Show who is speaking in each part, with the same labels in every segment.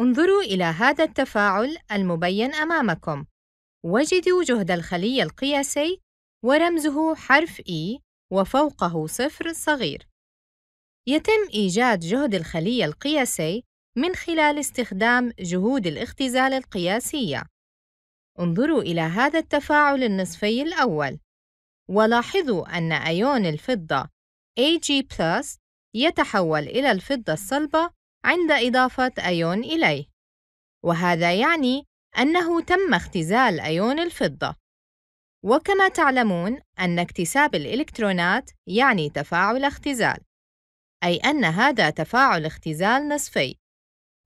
Speaker 1: انظروا إلى هذا التفاعل المبين أمامكم وجدوا جهد الخلية القياسي ورمزه حرف E وفوقه صفر صغير يتم إيجاد جهد الخلية القياسي من خلال استخدام جهود الاختزال القياسية انظروا إلى هذا التفاعل النصفي الأول ولاحظوا أن أيون الفضة Ag+, يتحول إلى الفضة الصلبة عند إضافة أيون إليه وهذا يعني أنه تم اختزال أيون الفضة وكما تعلمون أن اكتساب الإلكترونات يعني تفاعل اختزال أي أن هذا تفاعل اختزال نصفي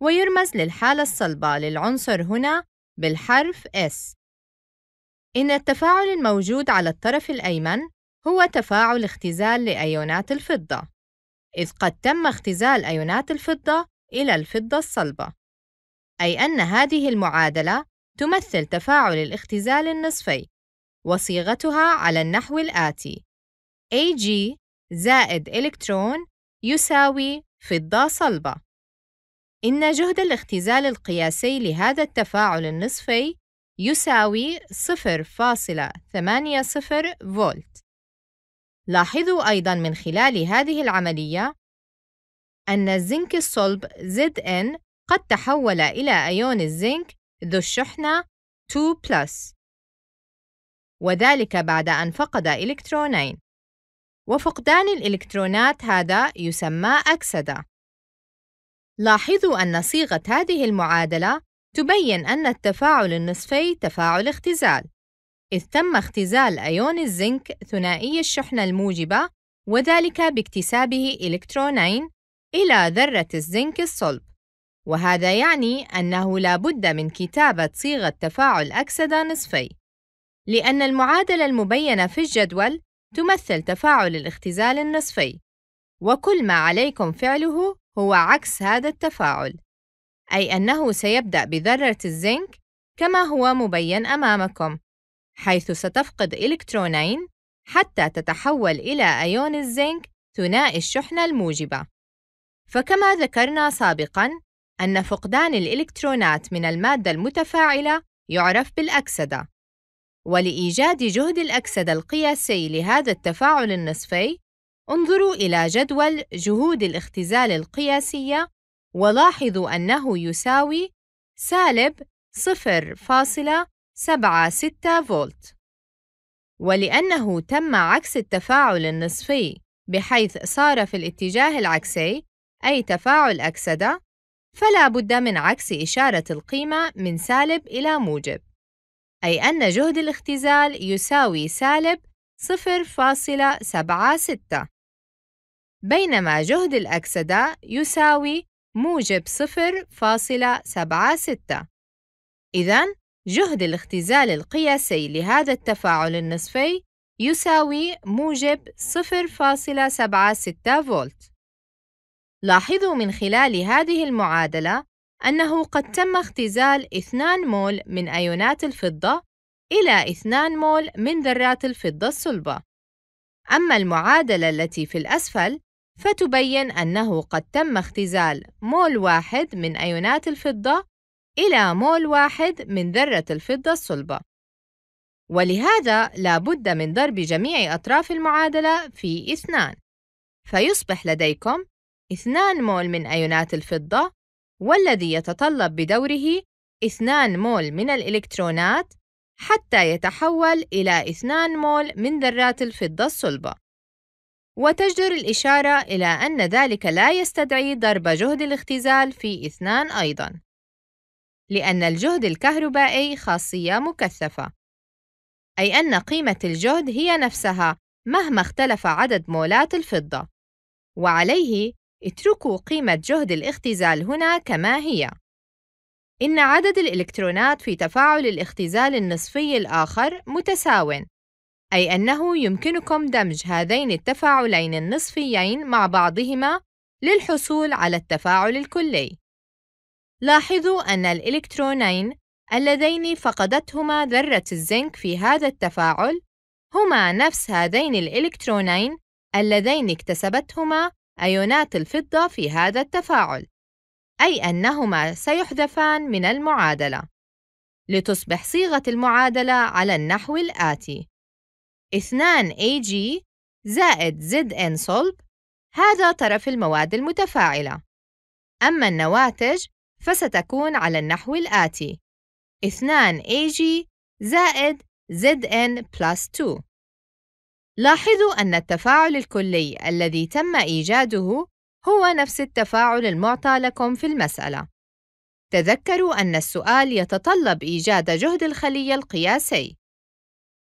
Speaker 1: ويرمز للحالة الصلبة للعنصر هنا بالحرف S إن التفاعل الموجود على الطرف الأيمن هو تفاعل اختزال لأيونات الفضة إذ قد تم اختزال أيونات الفضة إلى الفضة الصلبة أي أن هذه المعادلة تمثل تفاعل الاختزال النصفي وصيغتها على النحو الآتي Ag زائد إلكترون يساوي فضة صلبة إن جهد الاختزال القياسي لهذا التفاعل النصفي يساوي 0.80 فولت لاحظوا أيضاً من خلال هذه العملية أن الزنك الصلب ZN قد تحول إلى أيون الزنك ذو الشحنة 2 وذلك بعد أن فقد إلكترونين وفقدان الإلكترونات هذا يسمى أكسدة لاحظوا أن صيغة هذه المعادلة تبين أن التفاعل النصفي تفاعل اختزال إذ تم اختزال أيون الزنك ثنائي الشحنة الموجبة وذلك باكتسابه إلكترونين إلى ذرة الزنك الصلب وهذا يعني أنه لا بد من كتابة صيغة تفاعل أكسدة نصفي لأن المعادلة المبينة في الجدول تمثل تفاعل الاختزال النصفي وكل ما عليكم فعله هو عكس هذا التفاعل أي أنه سيبدأ بذرة الزنك كما هو مبين أمامكم حيث ستفقد إلكترونين حتى تتحول إلى أيون الزنك ثنائي الشحنة الموجبة. فكما ذكرنا سابقًا، أن فقدان الإلكترونات من المادة المتفاعلة يعرف بالأكسدة. ولإيجاد جهد الأكسدة القياسي لهذا التفاعل النصفي، انظروا إلى جدول جهود الاختزال القياسية ولاحظوا أنه يساوي سالب سبعة ستة فولت ولأنه تم عكس التفاعل النصفي بحيث صار في الاتجاه العكسي أي تفاعل أكسدة فلا بد من عكس إشارة القيمة من سالب إلى موجب أي أن جهد الاختزال يساوي سالب 0.76 بينما جهد الأكسدة يساوي موجب 0.76 إذن جهد الاختزال القياسي لهذا التفاعل النصفي يساوي موجب 0.76 فولت. لاحظوا من خلال هذه المعادلة أنه قد تم اختزال 2 مول من أيونات الفضة إلى 2 مول من ذرات الفضة الصلبة. أما المعادلة التي في الأسفل فتبين أنه قد تم اختزال مول واحد من أيونات الفضة إلى مول واحد من ذرة الفضة الصلبة ولهذا لابد من ضرب جميع أطراف المعادلة في اثنان فيصبح لديكم اثنان مول من أيونات الفضة والذي يتطلب بدوره اثنان مول من الإلكترونات حتى يتحول إلى اثنان مول من ذرات الفضة الصلبة وتجدر الإشارة إلى أن ذلك لا يستدعي ضرب جهد الاختزال في اثنان أيضاً لأن الجهد الكهربائي خاصية مكثفة، أي أن قيمة الجهد هي نفسها مهما اختلف عدد مولات الفضة، وعليه اتركوا قيمة جهد الاختزال هنا كما هي. إن عدد الإلكترونات في تفاعل الاختزال النصفي الآخر متساوٍ، أي أنه يمكنكم دمج هذين التفاعلين النصفيين مع بعضهما للحصول على التفاعل الكلي. لاحظوا أن الإلكترونين اللذين فقدتهما ذرة الزنك في هذا التفاعل هما نفس هذين الإلكترونين اللذين اكتسبتهما أيونات الفضة في هذا التفاعل، أي أنهما سيحذفان من المعادلة، لتصبح صيغة المعادلة على النحو الآتي: 2 Ag زائد Zn صلب، هذا طرف المواد المتفاعلة، أما النواتج فستكون على النحو الآتي 2AG زائد ZN plus 2 لاحظوا أن التفاعل الكلي الذي تم إيجاده هو نفس التفاعل المعطى لكم في المسألة تذكروا أن السؤال يتطلب إيجاد جهد الخلية القياسي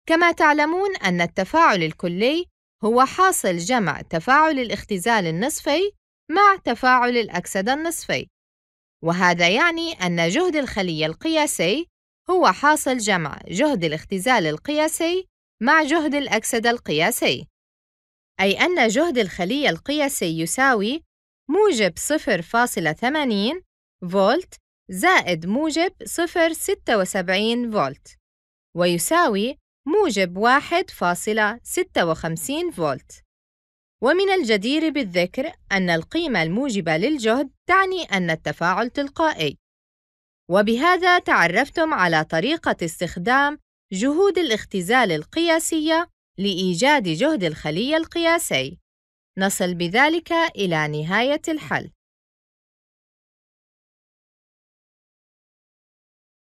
Speaker 1: كما تعلمون أن التفاعل الكلي هو حاصل جمع تفاعل الاختزال النصفي مع تفاعل الأكسدة النصفي وهذا يعني أن جهد الخلية القياسي هو حاصل جمع جهد الاختزال القياسي مع جهد الأكسدة القياسي أي أن جهد الخلية القياسي يساوي موجب 0.80 فولت زائد موجب 0.76 فولت ويساوي موجب 1.56 فولت ومن الجدير بالذكر أن القيمة الموجبة للجهد تعني أن التفاعل تلقائي وبهذا تعرفتم على طريقة استخدام جهود الاختزال القياسية لإيجاد جهد الخلية القياسي نصل بذلك إلى نهاية الحل